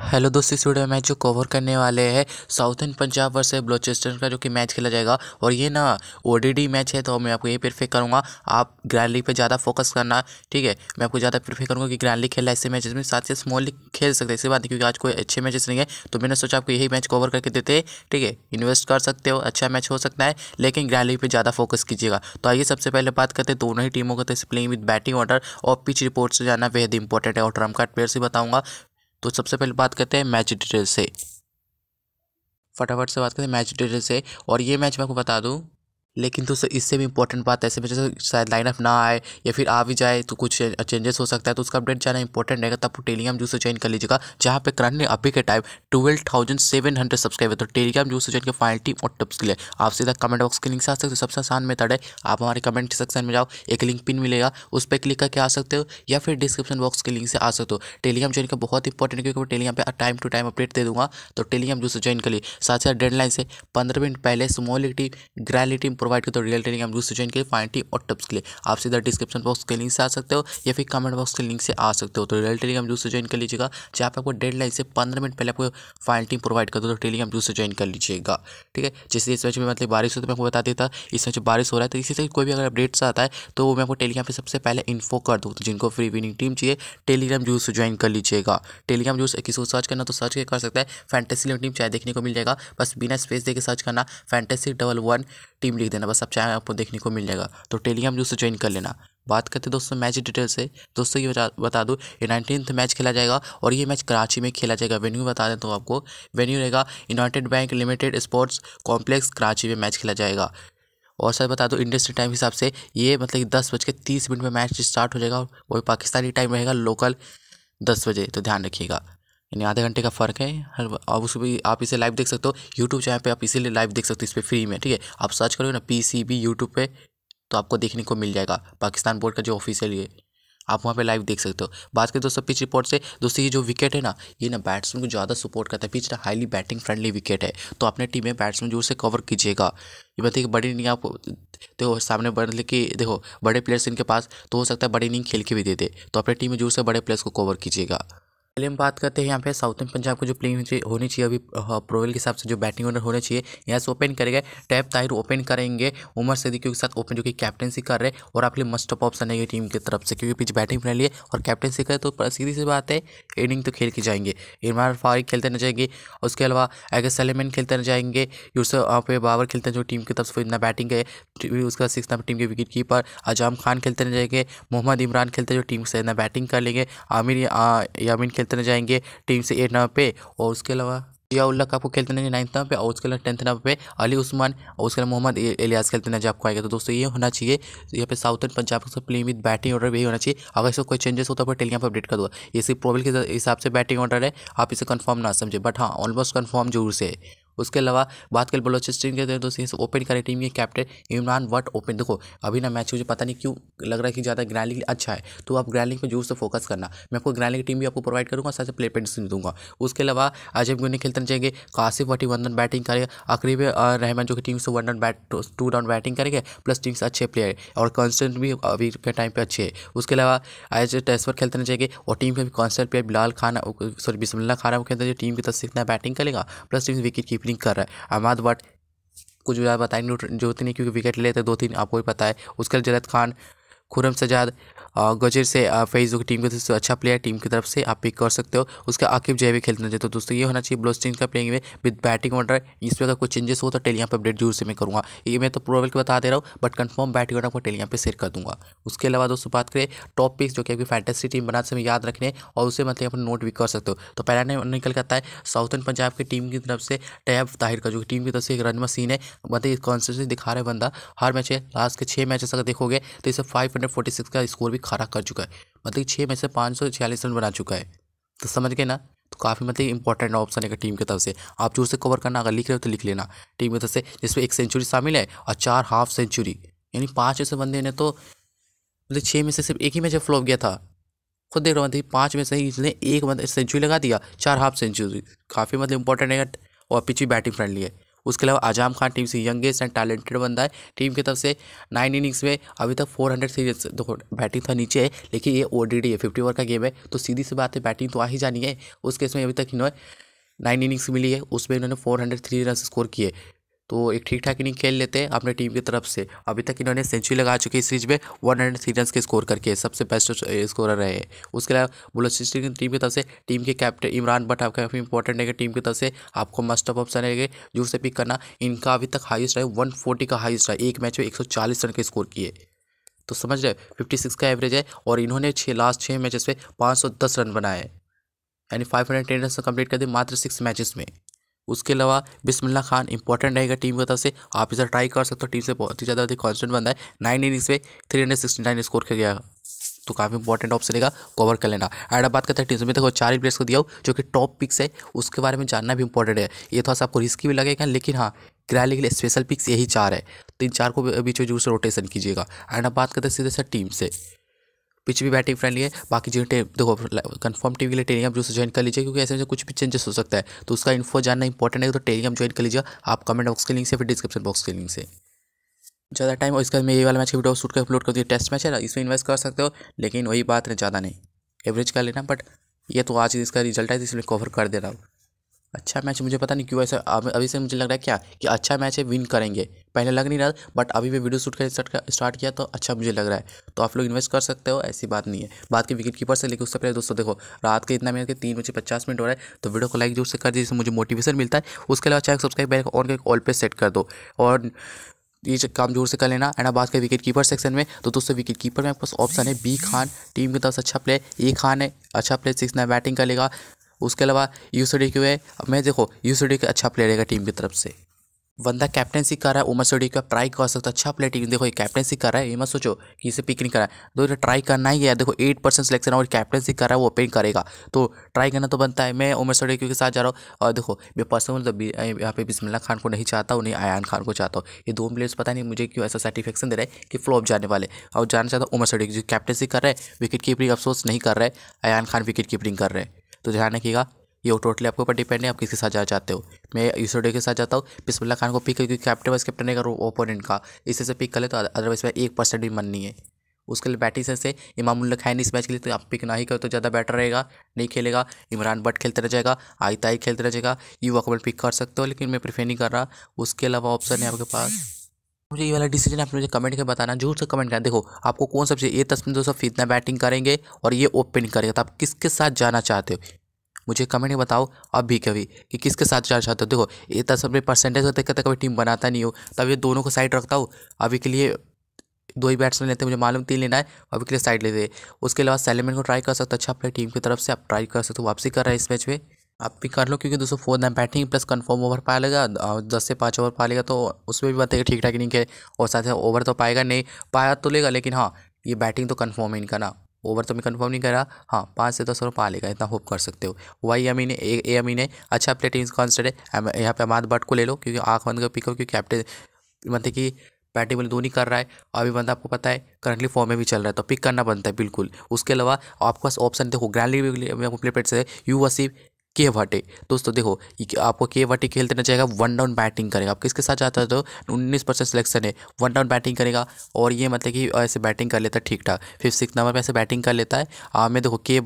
hello दोस्तों इस video में मैच जो कवर करने वाले हैं साउथन पंजाब वर्सेस ब्लोचेस्टर का जो कि मैच खेला जाएगा और ये ना ओडीडी मैच है तो मैं आपको ये प्रीफेयर करूँगा आप ग्रैंड लीग पे ज़्यादा फोकस करना ठीक है मैं आपको ज़्यादा प्रीफेयर करूँगा कि ग्रैंड लीग खेला ऐसे मैचेस में साथ ही स्मॉल लीग खेल सकते हैं इसी बात क्योंकि आज कोई अच्छे मैचेस नहीं है तो मैंने सोचा आपको यही मैच कवर करके देते ठीक है इन्वेस्ट कर सकते हो अच्छा मैच हो सकता है लेकिन ग्रैंड लीग पर ज़्यादा फोकस कीजिएगा तो आइए सबसे पहले बात करते हैं दोनों ही टीमों का तो प्लेइंग विद बैटिंग ऑर्डर और पिच रिपोर्ट से जाना बेहद इंपॉर्टेंट है और ट्रम्प कार्ड प्लेयर से बताऊँगा तो सबसे पहले बात करते हैं मैच डिटेल से फटाफट से बात करते हैं मैच डिटेल से और ये मैच मैं आपको बता दूँ लेकिन दोस्तों इससे भी इंपॉर्टेंट बात ऐसे में जैसे शायद लाइनअप ना आए या फिर आ भी जाए तो कुछ चेंजेस हो सकता है तो उसका अपडेट जाना इंपॉर्टेंट रहेगा तब टेलीग्राम जूस से ज्वाइन कर लीजिएगा जहाँ पे करंट अभी के time twelve thousand seven hundred subscriber तो टेलीग्राम जूस से ज्वाइन के फाइनल टीम और टिप्स के लिए आप सीधा कमेंट बॉक्स के लिंक से आ सकते हो सबसे आसान मेथड है आप हमारे कमेंट सेक्शन में जाओ एक लिंक पिन मिलेगा उस पर क्लिक करके आ सकते हो या फिर डिस्क्रिप्शन बॉक्स के लिंक से आ सकते हो टेलीग्राम ज्वाइन का बहुत इंपॉर्टेंट क्योंकि मैं टेलीग्राम पर टाइम टू टाइम अपडेट दे दूँगा तो टेलीग्राम जूस से ज्वाइन कर लिए साथ साथ डेडलाइन से पंद्रह मिनट पहले स्मॉल टीम ग्रैली टीम प्रोवाइड करते हो रियल टेलीग्राम ग्रुप ज्वाइन के फाइनटी और टिप्स के लिए आप सीधा डिस्क्रिप्शन बॉक्स के लिंक से आ सकते हो या फिर कमेंट बॉक्स के लिंक से आ सकते हो तो रियल टेलीग्राम ग्रुप ज्वाइन कर लीजिएगा जहाँ पर आपको डेड से पंद्रह मिनट पहले आपको फाइन टीम प्रोवाइड कर दो तो टेलीग्राम ग्रुप से ज्वाइन कर लीजिएगा ठीक है जैसे इस वजह में मतलब बारिश हो तो मैं आपको बता देता इस मैच बारिश हो रहा है तो इसी से कोई भी अगर अपडेट्स आता है तो मैं आपको टेलीग्राम पर सबसे पहले इन्फो कर दूँ तो जिनको फ्री विनिंग टीम चाहिए टेलीग्राम जूस से ज्वाइन कर लीजिएगा टेलीग्राम जूस किसी को सर्च करना तो सर्च कर सकता है फैंटेसी टीम चाहे देखने को मिल जाएगा बस बिना स्पेस देकर सर्च करना फैंटेसी डबल वन टीम लिख देना देना बस आप चाहें आपको देखने को मिल जाएगा तो टेलीग्राम जो उसे ज्वाइन कर लेना बात करते हैं दोस्तों मैच डिटेल से दोस्तों ये बता दूँ ये नाइनटीन्थ मैच खेला जाएगा और ये मैच कराची में खेला जाएगा वेन्यू बता दें तो आपको वेन्यू रहेगा united bank limited sports complex Karachi में मैच खेला जाएगा और सर बता दो इंडस्ट्री टाइम हिसाब से ये मतलब कि दस बज के तीस मिनट में मैच स्टार्ट हो जाएगा और वही पाकिस्तानी टाइम रहेगा लोकल दस बजे तो ध्यान रखिएगा यानी आधे घंटे का फ़र्क है अब आप उसको भी आप इसे लाइव देख सकते हो यूट्यूब चैनल पे आप इसीलिए लाइव देख सकते हो इस पर फ्री में ठीक है आप सर्च करोगे ना पी सी बी यूट्यूब पर तो आपको देखने को मिल जाएगा पाकिस्तान बोर्ड का जो ऑफिशियल है आप वहाँ पे लाइव देख सकते हो बात करें दोस्तों पिच रिपोर्ट से दोस्तों ये जो विकेट है ना ये ना बैट्समैन को ज़्यादा सपोर्ट करता है पिच ना हाईली बैटिंग फ्रेंडली विकेट है तो अपने टीम में बैट्समैन जोर से कवर कीजिएगा ये बताइए कि बड़ी इनिंग आप देखो सामने मतलब कि देखो बड़े प्लेयर्स इनके पास तो हो सकता है बड़ी इनिंग खेल के भी दे दे तो अपने टीम में जोर से बड़े प्लेयर्स को कवर कीजिएगा पहले हम बात करते हैं यहाँ पे साउथ इंडियन पंजाब को जो प्लेइंग होनी चाहिए अभी प्रोवेल हाँ, के हिसाब से जो बैटिंग ऑर्डर होने चाहिए यहाँ से ओपन करेंगे टैप ताहिर ओपन करेंगे उमर सदीकियों के साथ ओपन जो कि कैप्टनसी कर रहे और आपके लिए मस्ट ऑप्शन है ये टीम की तरफ से क्योंकि पिछले बैटिंग बना लिए और कैप्टनसी करें तो सीधी सी बात है इनिंग तो खेल के जाएंगे इमरान फारिक खेलते ना जाएंगे उसके अलावा एगस सलेमन खेलते ना जाएंगे यूसफ बाबर खेलते हैं जो टीम की तरफ से इतना बैटिंग है उसके बाद सिक्स नंबर टीम के विकेट कीपर अजाम खान खेलते ना जाएंगे मोहम्मद इमरान खेलते जो टीम से इतना बैटिंग कर लेंगे आमिर यामिन खेलते खेलते जाएंगे टीम से एट नंबर पे और उसके अलावा जियाउल्ला आपको खेलते नहीं नाइन्थ नंबर पे और उसके अलावा टेंथ नंबर पे अली उस्मान और उसके अलावा मोहम्मद एलियास खेलते नजर आपको आएगा तो दोस्तों ये होना चाहिए यहाँ पे साउथर्न पंजाब का प्ले विद बैटिंग ऑर्डर भी होना चाहिए अगर इसका कोई चेंजेस होता है टेलीग्राम पर अपडेट कर दो इसी प्रोबल के हिसाब से बैटिंग ऑर्डर है आप इसे कन्फर्म ना समझे बट हाँ ऑलमोस्ट कन्फर्म जरूर से उसके अलावा बात करें बलोचिस्तान के तो दोस्तों ओपन करें टीम के कैप्टन इमरान वट ओपन देखो अभी ना मैच मुझे पता नहीं क्यों लग रहा है कि ज़्यादा ग्रैंडिंग अच्छा है तो आप ग्रैंडिंग पर जोर से फोकस करना मैं आपको ग्रैंडिंग टीम भी आपको प्रोवाइड करूँगा साथ प्ले पेंट दूंगा उसके अलावा अजय गुनी खेलते जाएंगे काशिफ वटी वन बैटिंग करेगा अकरीब रहमान जो कि टीम से one run bat two down batting करेंगे प्लस टीम से अच्छे प्लेयर और कॉन्स्टेंट भी अभी के टाइम पर अच्छे है उसके अलावा एज टेस्ट पर खेलते जाएंगे और टीम के भी constant player Bilal Khan sorry Bismillah खाना वो खेलते टीम की तरफ से बैटिंग करेगा plus team wicket keeping opening कर रहा है अहमद भट्ट कुछ ज़्यादा बताएंगे जो नहीं क्योंकि विकेट लेते दो तीन आपको भी पता है उसके जरद खान खुरम सजाद गजर से फैज जो टीम की तरफ से अच्छा प्लेयर टीम की तरफ से आप पिक कर सकते हो उसके आकिब जय भी खेलना चाहिए तो दोस्तों ये होना चाहिए ब्लोस्टिंग का प्लेइंग में विद बैटिंग ऑर्डर इस पर अगर कोई चेंजेस हो तो टेलियाँ यहाँ पर अपडेट जरूर से मैं करूँगा ये मैं तो प्रोबल के बता दे रहा हूँ बट कन्फर्म बैटिंग ऑर्डर को टेलियाँ यहाँ पर शेयर कर दूँगा उसके अलावा दोस्तों बात करें टॉप पिक्स जो कि आपकी फैंटेसी टीम बनाते समय याद रखने और उसे मतलब अपने नोट भी कर सकते हो तो पहला निकल करता है एंड पंजाब की टीम की तरफ से टैब ताहिर का जो टीम की तरफ से एक रन मशीन है मतलब कॉन्सिस्टेंसी दिखा रहा है बंदा हर मैच है लास्ट के छः मैचेस अगर देखोगे तो इसे फाइव हंड्रेड फोर्टी सिक्स का स्कोर भी खड़ा कर चुका है मतलब छः में से पाँच सौ छियालीस रन बना चुका है तो समझ गए ना तो काफ़ी मतलब इंपॉर्टेंट ऑप्शन है टीम की तरफ से आप जो उसे कवर करना अगर लिख रहे हो तो लिख लेना टीम की तरफ से जिसमें एक सेंचुरी शामिल है और चार हाफ सेंचुरी यानी पाँच ऐसे बंदे ने तो मतलब छः में से सिर्फ एक ही मैच फ्लॉप गया था खुद देख रहा हो मतलब पाँच में से ही इसने एक मतलब सेंचुरी लगा दिया चार हाफ सेंचुरी काफ़ी मतलब इंपॉर्टेंट है और पिछली बैटिंग फ्रेंडली है उसके अलावा आजम खान टीम से यंगेस्ट एंड टैलेंटेड बंदा है टीम की तरफ से नाइन इनिंग्स में अभी तक फोर हंड्रेड सीरीज देखो बैटिंग था नीचे है लेकिन ये ओ है फिफ्टी ओवर का गेम है तो सीधी सी बात है बैटिंग तो आ ही जानी है उस केस में अभी तक इन्होंने नाइन इनिंग्स मिली है उसमें इन्होंने four hundred three run score किए तो एक ठीक ठाक इनिंग खेल लेते हैं अपने टीम की तरफ से अभी तक इन्होंने सेंचुरी लगा चुकी है सीरीज में वन हंड्रेड थ्री रन के स्कोर करके सबसे बेस्ट स्कोर रहे हैं उसके अलावा बुलस्टिन टीम की तरफ से टीम के कैप्टन इमरान भट्ट आपका काफ़ी इंपॉर्टेंट है टीम की तरफ से आपको मस्ट ऑफ ऑप्शन रहेगा जोर से पिक करना इनका अभी तक हाइस्ट है वन का हाइस्ट रहा है एक मैच में एक रन के स्कोर किए तो समझ रहे फिफ्टी सिक्स का एवरेज है और इन्होंने छः लास्ट छः मैचेस पे पाँच सौ दस रन बनाए यानी five hundred ten run complete कर दिए मात्र सिक्स मैचेस में उसके अलावा बिस्मिल्ला खान इंपॉर्टेंट रहेगा टीम की तरफ से आप इसे ट्राई कर सकते हो टीम से बहुत ही ज़्यादा अधिक कॉन्स्टेंट बनता है नाइन इनिंग्स में three hundred sixty nine score किया गया तो काफ़ी इंपॉर्टेंट ऑप्शन रहेगा कवर कर लेना एड बात करते हैं टीम में देखो चार प्लेयर्स को दिया हो जो कि टॉप पिक्स है उसके बारे में जानना भी इंपॉर्टेंट है ये थोड़ा सा आपको रिस्की भी लगेगा लेकिन हाँ किराने के लिए स्पेशल पिक्स यही चार है तो इन चार को बीच में जरूर से रोटेशन कीजिएगा एंड अब बात करते हैं सीधे सर टीम से पिच भी बैटिंग फ्रेंडली है बाकी जो टे देखो कंफर्म टीवी के लिए टेलीग्राम जो ज्वाइन कर लीजिए क्योंकि ऐसे में कुछ भी चेंजेस हो सकता है तो उसका इन्फो जानना इंपॉर्टेंट है तो टेलीग्राम ज्वाइन कर लीजिए आप कमेंट बॉक्स के लिंक से फिर डिस्क्रिप्शन बॉक्स के लिंक से ज़्यादा टाइम और इसका मैं ये वाला मैच वीडियो शूट कर अपलोड कर दिया टेस्ट मैच है इसमें इन्वेस्ट कर सकते हो लेकिन वही बात है ज़्यादा नहीं एवरेज कर लेना बट ये तो आज इसका रिजल्ट है तो इसलिए कवर कर दे रहा हूँ अच्छा मैच मुझे पता नहीं क्यों ऐसा अभी से मुझे लग रहा है क्या कि अच्छा मैच है विन करेंगे पहले लग नहीं रहा बट अभी मैं वीडियो शूट कर स्टार्ट किया तो अच्छा मुझे लग रहा है तो आप लोग इन्वेस्ट कर सकते हो ऐसी बात नहीं है बात की विकेट कीपर से लेकिन उससे पहले दोस्तों देखो रात के इतना मिनट के तीन बजे पचास मिनट हो रहा है तो वीडियो को लाइक जोर से कर दीजिए मुझे मोटिवेशन मिलता है उसके अलावा चाहे सब्सक्राइब बैल ऑन करके ऑल पे सेट कर दो और ये काम जोर से कर लेना एंड बात करें विकेट कीपर सेक्शन में तो दोस्तों विकेट कीपर में पास ऑप्शन है बी खान टीम की तरफ से अच्छा प्लेयर ए खान है अच्छा प्लेयर सिक्स ना बैटिंग कर लेगा उसके अलावा यू सी डी क्यू है मैं देखो यू सी डी अच्छा प्लेयर रहेगा टीम की तरफ से बंदा कैप्टनसी कर रहा है उमर सोडी का ट्राई कर सकता है अच्छा प्लेयर टीम देखो ये कैप्टनसी कर रहा है ये सोचो कि इसे पिक नहीं कर रहा है देखो ट्राई करना ही है देखो एट परसेंट सिलेक्शन और कैप्टनसी कर रहा है वो ओपन करेगा तो ट्राई करना तो बनता है मैं उमर सोडी के साथ जा रहा हूँ और देखो मैं पर्सनल तो यहाँ पे बिस्मिल्ला खान को नहीं चाहता हूँ नहीं आयान खान को चाहता हूँ ये दो प्लेयर्स पता नहीं मुझे क्यों ऐसा सेटिस्फेक्शन दे रहा है कि फ्लॉप जाने वाले और जाना चाहता हूँ उमर सोडी जो कैप्टनसी कर रहे हैं विकेट कीपरिंग अफसोस नहीं कर रहे आयान खान विकेट कीपरिंग कर रहे हैं तो ध्यान रखिएगा ये टोटली आपके ऊपर डिपेंड है आप किसके साथ जाना चाहते हो मैं यूसोडे के साथ जाता हूँ बिस्मिल्ला खान को पिक क्योंकि कैप्टन वाइस कैप्टन है ओपोनेंट का इससे से पिक कर ले तो अदरवाइज में एक परसेंट भी मन नहीं है उसके लिए बैटिंग से, से इमामुल्ला खैन इस मैच के लिए तो आप पिक ना ही करो तो ज़्यादा बेटर रहेगा नहीं खेलेगा इमरान बट खेलते रह जाएगा आई ही खेलते रह जाएगा यू कमल पिक कर सकते हो लेकिन मैं प्रीफेर नहीं कर रहा उसके अलावा ऑप्शन है आपके पास मुझे ये वाला डिसीजन आप मुझे कमेंट करके बताना जरूर से कमेंट करना देखो आपको कौन सा ये तस्वीर दोस्तों फितना बैटिंग करेंगे और ये ओपनिंग करेगा तो आप किसके साथ जाना चाहते हो मुझे कमेंट में बताओ अब भी कभी कि किसके साथ जाना चाहते हो देखो ये तब तो सब परसेंटेज होते देखकर कभी टीम बनाता नहीं हो तब ये दोनों को साइड रखता हो अभी के लिए दो ही बैट्समैन लेते हैं मुझे मालूम तीन लेना है अभी के लिए साइड लेते उसके अलावा सेलेमैन को ट्राई कर सकते हो अच्छा अपने टीम की तरफ से आप ट्राई कर सकते हो वापसी कर रहे हैं इस मैच में आप भी कर लो क्योंकि दोस्तों four nine batting plus confirm over और दस से पाँच ओवर पा लेगा तो उसमें भी बताएगा ठीक ठाक नहीं के और साथ ही ओवर तो पाएगा नहीं पाया तो लेगा लेकिन हाँ ये बैटिंग तो कन्फर्म है इनका ना ओवर तो मैं कंफर्म नहीं कर रहा हाँ पाँच से दस ओवर पा लेगा इतना होप कर सकते हो वाई अमीन है ए, अमीन है अच्छा प्ले टीम कॉन्स्टेंट है यहाँ पे अमाद बट को ले लो क्योंकि आँख बंद कर पिकअप क्योंकि कैप्टन मतलब कि बैटिंग बोले नहीं कर रहा है अभी बंदा आपको पता है करंटली फॉर्म में भी चल रहा है तो पिक करना बनता है बिल्कुल उसके अलावा आपके पास ऑप्शन देखो ग्रैंड लीग में से यू वसीफ के वाटे दोस्तों देखो आपको के वाटे खेल देना चाहेगा वन डाउन बैटिंग करेगा आप किसके साथ जाता है तो उन्नीस परसेंट सिलेक्शन है वन डाउन बैटिंग करेगा और ये मतलब कि ऐसे बैटिंग कर लेता है ठीक ठाक फिफ्थ सिक्स नंबर पर ऐसे बैटिंग कर लेता है आ, मैं देखो के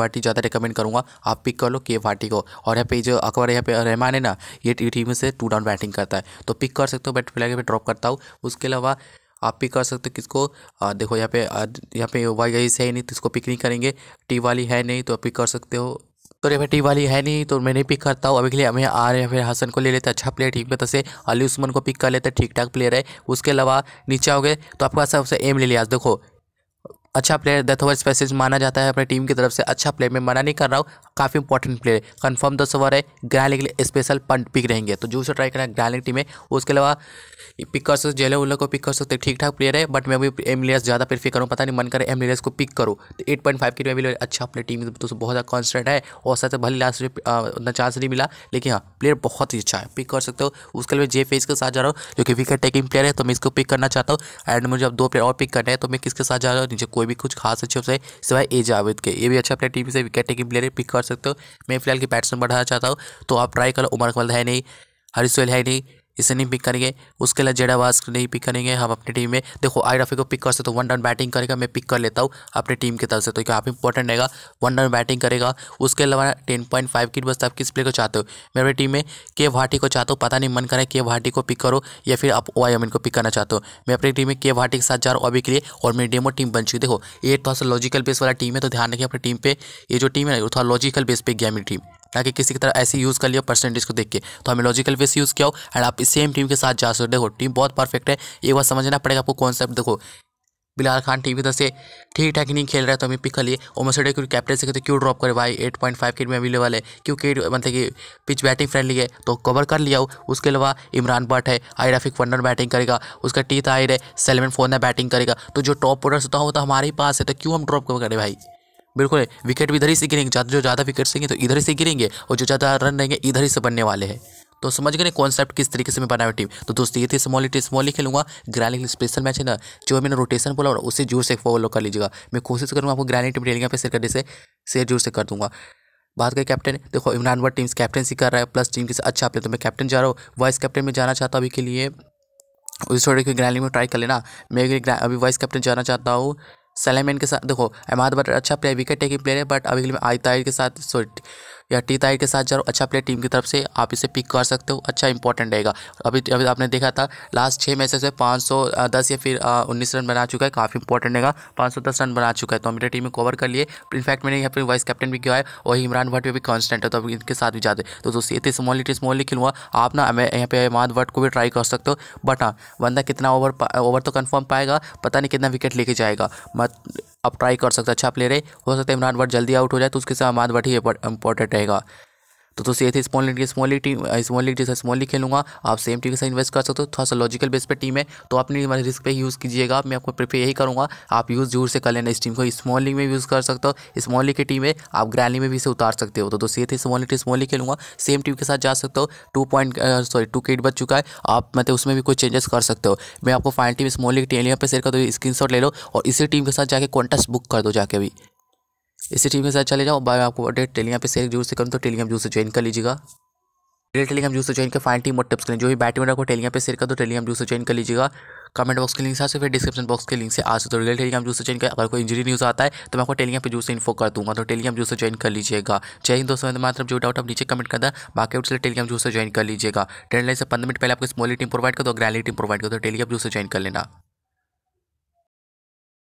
वाटी ज़्यादा रिकमेंड करूँगा आप पिक कर लो के वाटी को और यहाँ पे जो अकबर यहाँ पे रहमान है ना ये टीम से टू डाउन बैटिंग करता है तो पिक कर सकते हो बैट प्लेयर पे ड्रॉप करता हूँ उसके अलावा आप पिक कर सकते हो किसको आ, देखो यहाँ पे यहाँ पे वाई से है नहीं तो इसको पिक नहीं करेंगे टी वाली है नहीं तो आप पिक कर सकते हो तो रेफर टीम वाली है नहीं तो मैं नहीं पिक करता हूँ अभी के लिए हमें आ रहे हैं फिर हसन को ले लेते अच्छा प्लेयर ठीक में से अली उस्मान को पिक कर लेते ठीक ठाक प्लेयर है उसके अलावा नीचे आओगे तो आपका सबसे एम ले लिया देखो अच्छा प्लेयर दस ओवर स्पेसिज माना जाता है अपने टीम की तरफ से अच्छा प्लेयर मैं मना नहीं कर रहा हूँ काफ़ी इंपॉर्टेंट प्लेयर है कन्फर्म दस ओवर है ग्रैंडिंग के लिए स्पेशल पंट पिक रहेंगे तो जो उसे ट्राई करना है टीम है उसके अलावा पिक कर सकते जेल उल्लो को पिक कर सकते ठीक ठाक प्लेयर है बट मैं एम एमलियस ज़्यादा प्रेफर करूँ पता नहीं मन करे एमलियस को पिक करूँ तो एट पॉइंट फाइव की में भी अच्छा अपने टीम में दोस्तों बहुत ज़्यादा कॉन्सटेंट है और साथ भले लास्ट में उतना चांस नहीं मिला लेकिन हाँ प्लेयर बहुत ही अच्छा है पिक कर सकते हो उसके लिए जे फेस के साथ जा रहा हूँ जो कि विकेट टेकिंग प्लेयर है तो मैं इसको पिक करना चाहता हूँ एंड मुझे अब दो प्लेयर और पिक करना है तो मैं किसके साथ जा रहा हूँ नीचे कोई भी कुछ खास अच्छे होते सिवाय ए जावेद के ये भी अच्छा अपने टीम से विकेट टेकिंग प्लेयर पिक कर सकते हो मैं फिलहाल की बैट्समैन बढ़ाना चाहता हूँ तो आप ट्राई करो उमर अकमल है नहीं हरीश सोहेल है नहीं इसे नहीं पिक करेंगे उसके लिए जेडा वास्क नहीं पिक करेंगे हम अपनी टीम में देखो आई रफी को पिक कर सकते तो वन डाउन बैटिंग करेगा मैं पिक कर लेता हूँ अपनी टीम की तरफ से तो काफ़ी इंपॉर्टेंट रहेगा वन डाउन बैटिंग करेगा उसके अलावा टेन पॉइंट फाइव की बस आप किस प्लेयर को चाहते हो मैं अपनी टीम में के भाटी को चाहता हूँ पता नहीं मन करें के भाटी को पिक करो या फिर आप ओ आई को पिक करना चाहते हो मैं अपनी टीम में के भाटी के साथ जा रहा हूँ अभी के लिए और मेरी डेमो टीम बन चुकी देखो ये थोड़ा सा लॉजिकल बेस वाला टीम है तो ध्यान रखिए अपनी टीम पर ये जो टीम है थोड़ा लॉजिकल बेस पर गया मेरी टीम ताकि किसी की तरह ऐसे यूज़ कर लिया परसेंटेज को देख के तो हमें लॉजिकल वे से यूज़ किया हो एंड आप इस सेम टीम के साथ जा सकते हो टीम बहुत परफेक्ट है एक बार समझना पड़ेगा आपको कॉन्सेप्ट देखो बिलाल खान टीम की तरफ तो से ठीक ठाक नहीं खेल रहा है तो हमें पिक कर लिए और मैं क्योंकि कैप्टन से कहते क्यों ड्रॉप करे भाई एट पॉइंट फाइव किट में अवेलेबल है क्योंकि मतलब कि पिच बैटिंग फ्रेंडली है तो कवर कर लिया हो उसके अलावा इमरान भट्ट है आई रफिक वंडर बैटिंग करेगा उसका टीथ आयर है सेलमन फोन बैटिंग करेगा तो जो टॉप ऑर्डर होता तो हमारे ही पास है तो क्यों हम ड्रॉप कवर करें भाई बिल्कुल विकेट भी इधर ही से गिरेंगे ज़्यादा जो ज़्यादा विकेट सेंगे तो इधर ही से गिरेंगे और जो ज़्यादा रन रहेंगे इधर ही से बनने वाले हैं तो समझ गए कॉन्सेप्ट किस तरीके से मैं बनाया टीम तो दोस्तों ये थी स्मॉल टी स्मॉल ही खेलूंगा ग्रैंड स्पेशल मैच है ना जो मैंने रोटेशन बोला और उसे जोर से फॉलो कर लीजिएगा मैं कोशिश करूँगा आपको ग्रैंड टीम टेलिंग पे करने से शेयर जोर से कर दूँगा बात करें कैप्टन देखो इमरान वर्ड टीम कैप्टनसी कर रहा है प्लस टीम के साथ अच्छा प्लेयर तो मैं कैप्टन जा रहा हूँ वाइस कैप्टन में जाना चाहता हूँ अभी के लिए उस छोटे की में ट्राई कर लेना मैं अभी वाइस कैप्टन जाना चाहता हूँ सलेमेन के साथ देखो अहमद बट अच्छा प्लेयर विकेट टेकिंग प्लेयर है बट अभी आई ताहिर के साथ सॉरी या टी ताई के साथ जरूर अच्छा प्ले टीम की तरफ से आप इसे पिक कर सकते हो अच्छा इंपॉर्टेंट रहेगा अभी अभी आपने देखा था लास्ट छः मैचेस में पाँच सौ दस या फिर उन्नीस रन बना चुका है काफ़ी इंपॉर्टेंट रहेगा पाँच सौ दस रन बना चुका है तो मेरी टीम में कवर कर लिए इनफैक्ट मैंने यहाँ पर वाइस कैप्टन भी किया है और इमरान भट्ट भी कॉन्स्टेंट है तो अभी इनके साथ भी जाते तो दोस्तों इतनी स्मॉल इट स्मॉल हुआ आप ना मैं यहाँ पे अहमाद भट्ट को भी ट्राई कर सकते हो बट हाँ बंदा कितना ओवर ओवर तो कन्फर्म पाएगा पता नहीं कितना विकेट लेके जाएगा मत आप ट्राई कर सकते हैं अच्छा प्लेयर है हो सकता है इमरान भट्ट जल्दी आउट हो जाए तो उसके साथ अहमद भट्ट ही इंपॉर्टेंट रहेगा तो दोस्तों ये थे small league small league team small league जैसे स्मॉल लीग खेलूंगा आप सेम टीम के साथ इन्वेस्ट कर सकते हो थोड़ा सा लॉजिकल बेस पर टीम है तो अपनी रिस्क पर यूज़ कीजिएगा मैं आपको प्रीफर यही करूँगा आप यूज़ जरूर से कर लेना इस टीम को स्मॉल लीग में यूज़ कर सकते हो स्मॉल लीग की टीम है आप ग्रैली में भी इसे उतार सकते हो तो दोस्तों ये थे स्मॉल लीग स्मॉल लीग खेलूंगा सेम टीम के साथ जा सकते हो टू पॉइंट सॉरी टू किट बच चुका है आप मतलब उसमें भी कोई चेंजेस कर सकते हो मैं आपको final team small league Telegram पर शेयर कर दो स्क्रीन ले लो और इसी टीम के साथ जाकर कॉन्टेस्ट बुक कर दो जाके भी इसी टीम के साथ चले जाओ बाय आपको अपडेट टेलीग्राम पे सेल जरूर से करूँ तो टेलीग्राम जूस से ज्वाइन कर लीजिएगा टेलीग्राम जूस से ज्वाइन कर फाइन टीम और टिप्स के जो भी बैटमिंटन को टेलीग्राम पे शेयर कर दो तो टेलीग्राम जूस से ज्वाइन कर लीजिएगा कमेंट बॉक्स के लिंक से फिर डिस्क्रिप्शन बॉक्स के लिंक से आ सकते हो रियल टेलीग्राम जूस से ज्वाइन कर अगर कोई इंजरी न्यूज़ आता है तो मैं आपको टेलीग्राम पे जूस से इन्फो कर दूंगा तो टेलीग्राम जूस से ज्वाइन कर लीजिएगा जय हिंद दोस्तों हमारे जो डाउट आप नीचे कमेंट करना बाकी उससे टेलीग्राम जूस से ज्वाइन कर लीजिएगा टेन लाइन से पंद्रह मिनट पहले आपको स्मॉली टीम प्रोवाइड कर दो ग्रैली टीम प्रोवाइड कर दो टेलीग्राम जूस से ज्वाइन कर लेना